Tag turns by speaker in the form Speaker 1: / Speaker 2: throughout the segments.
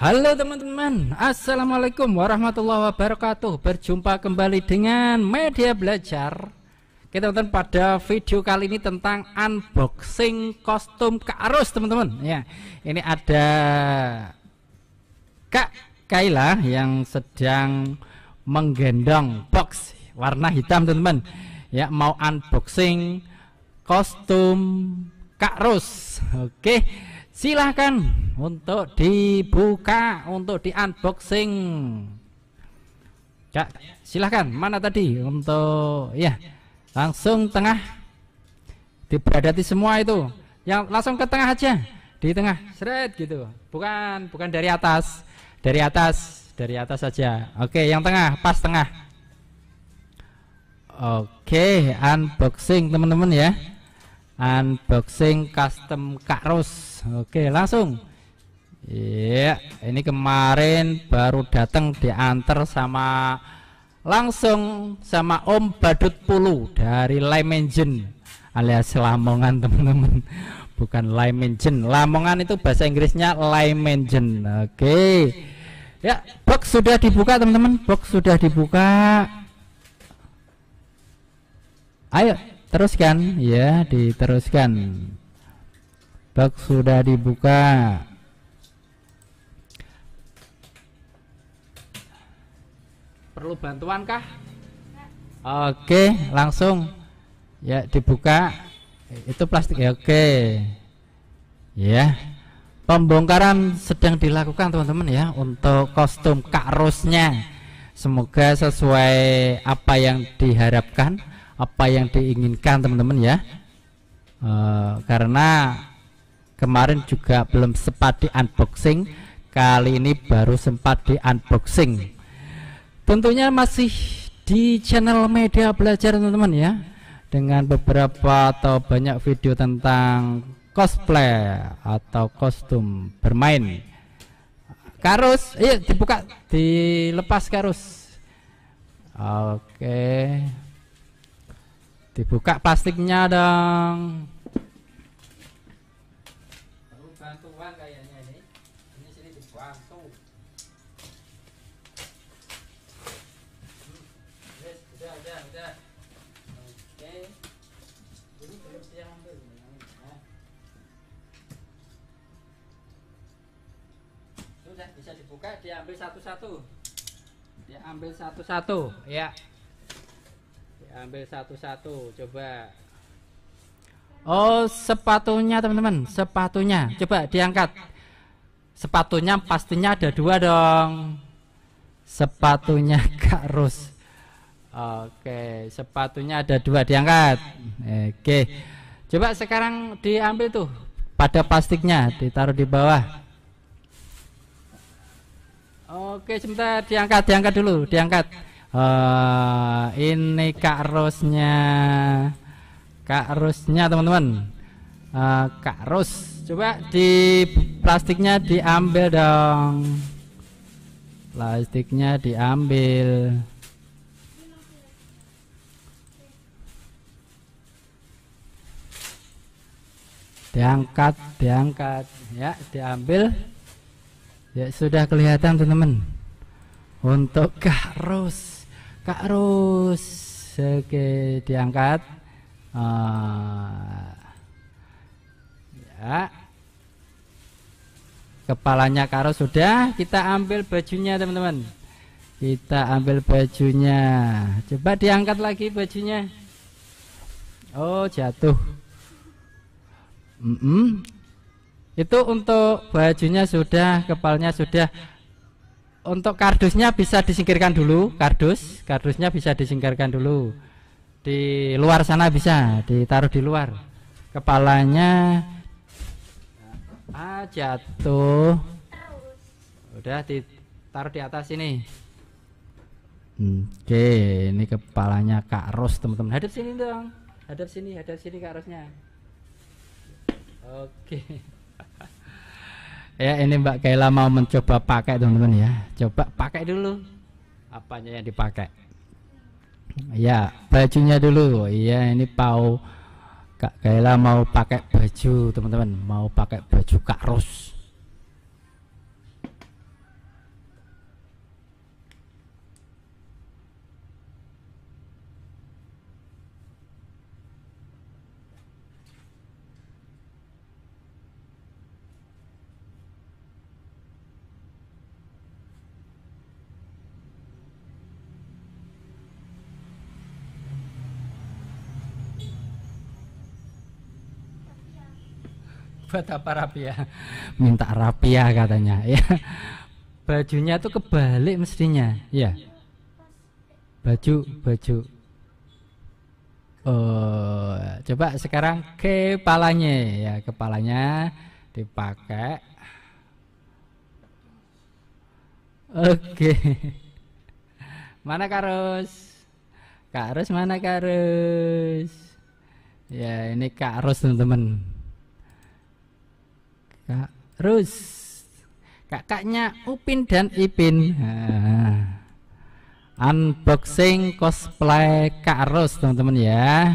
Speaker 1: Halo teman-teman, Assalamualaikum warahmatullahi wabarakatuh Berjumpa kembali dengan Media Belajar Kita teman pada video kali ini tentang unboxing kostum Kak Arus teman-teman ya, Ini ada Kak Kaila yang sedang menggendong box warna hitam teman-teman Ya mau unboxing kostum Kak Arus Oke silahkan untuk dibuka, untuk di unboxing. Kak, silahkan. Mana tadi untuk ya langsung tengah diberadati semua itu. Yang langsung ke tengah aja, di tengah, seret gitu. Bukan, bukan dari atas, dari atas, dari atas saja. Oke, yang tengah, pas tengah. Oke, unboxing teman-teman ya. Unboxing custom Kak Ros. Oke, langsung Iya, ini kemarin baru datang diantar sama langsung sama Om Badut Pulu dari Lemenjen alias Lamongan teman-teman bukan Lemenjen Lamongan itu bahasa Inggrisnya Lemenjen oke ya box sudah dibuka teman-teman box sudah dibuka ayo teruskan ya diteruskan box sudah dibuka perlu bantuan kah? Oke, langsung ya dibuka itu plastik ya. Oke. Ya. Pembongkaran sedang dilakukan teman-teman ya untuk kostum Kak Rosnya. Semoga sesuai apa yang diharapkan, apa yang diinginkan teman-teman ya. E, karena kemarin juga belum sempat di unboxing, kali ini baru sempat di unboxing. Tentunya masih di channel media belajar teman-teman ya dengan beberapa atau banyak video tentang cosplay atau kostum bermain karus iya dibuka dilepas karus oke dibuka plastiknya dong bisa dibuka diambil satu-satu diambil satu-satu ya diambil satu-satu coba Oh sepatunya teman-teman sepatunya coba diangkat sepatunya pastinya ada dua dong sepatunya Kak Rus Oke sepatunya ada dua diangkat Oke coba sekarang diambil tuh pada plastiknya ditaruh di bawah Oke, sebentar diangkat, diangkat dulu, diangkat. Uh, ini Kak Rosnya, Kak Rosnya teman-teman. Uh, Kak Ros, coba di plastiknya diambil dong. Plastiknya diambil. Diangkat, diangkat, ya, diambil. Ya sudah kelihatan teman-teman. Untuk Kak Rus, Kak Rus, oke diangkat. Uh, ya. Kepalanya Kak Rus sudah, kita ambil bajunya teman-teman. Kita ambil bajunya. Coba diangkat lagi bajunya. Oh jatuh. Mm -mm. Itu untuk bajunya sudah, kepalnya sudah. Untuk kardusnya bisa disingkirkan dulu, kardus, kardusnya bisa disingkirkan dulu. Di luar sana bisa, ditaruh di luar. Kepalanya ah, jatuh. Udah ditaruh di atas ini. Oke, ini kepalanya Kak Ros, teman-teman. Hadap sini dong. Hadap sini, hadap sini Kak Rosnya. Oke ya ini Mbak Kayla mau mencoba pakai teman-teman ya coba pakai dulu apanya yang dipakai ya bajunya dulu iya ini pau Kak Kayla mau pakai baju teman-teman mau pakai baju Kak Ros buat apa rapi ya? minta rapi ya katanya ya bajunya tuh kebalik mestinya ya baju baju oh coba sekarang kepalanya ya kepalanya dipakai oke okay. mana karus karus mana karus ya ini karus teman-teman Kak Rus kakaknya Upin dan Ipin unboxing cosplay Kak Rus teman-teman ya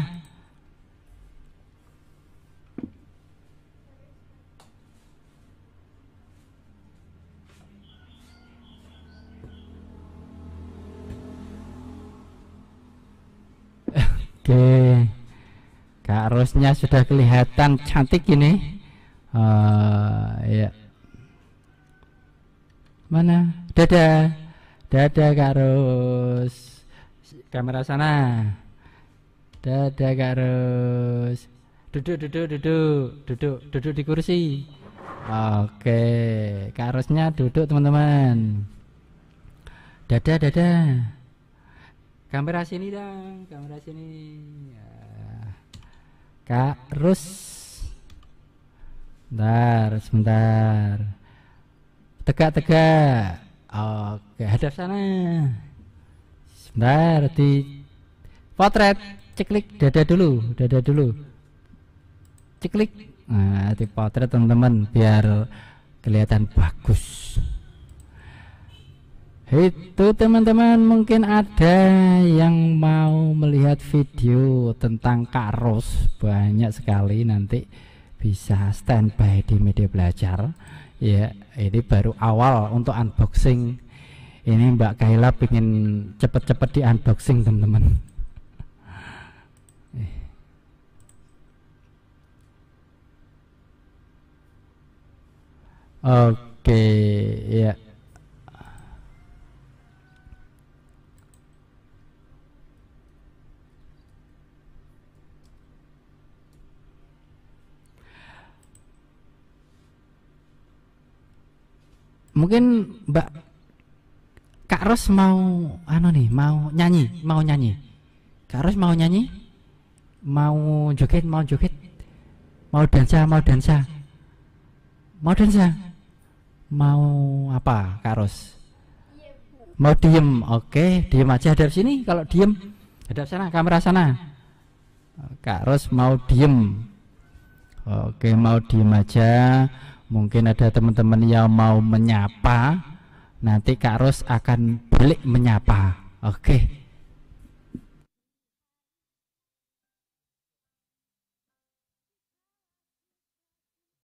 Speaker 1: Oke, Kak Rosnya sudah kelihatan cantik ini ya. Mana? dada dada Kak Rus. Kamera sana. dada Kak Rus. Duduk, duduk, duduk, duduk, duduk di kursi. Oke, Kak Rusnya duduk teman-teman. dada dada Kamera sini dong, kamera sini. Ya. Kak Rus. Bentar, sebentar. Tegak-tegak. Oke, hadap sana. Sebentar di potret ceklik dada dulu, dada dulu. Ceklik. Nah, di potret teman-teman biar kelihatan bagus. Itu teman-teman mungkin ada yang mau melihat video tentang karos banyak sekali nanti bisa standby di media belajar ya ini baru awal untuk unboxing ini Mbak Kaila pingin cepet-cepet di unboxing teman-teman eh. Oke, okay, ya. mungkin Mbak Kak Ros mau anu nih mau nyanyi mau nyanyi Kak Ros mau nyanyi mau joget mau joget mau dansa mau dansa mau dansa mau apa Kak Ros mau diem oke diem aja dari sini kalau diem ada sana kamera sana Kak Ros mau diem oke mau diem aja Mungkin ada teman-teman yang mau menyapa, nanti Kak Ros akan balik menyapa. Oke. Okay.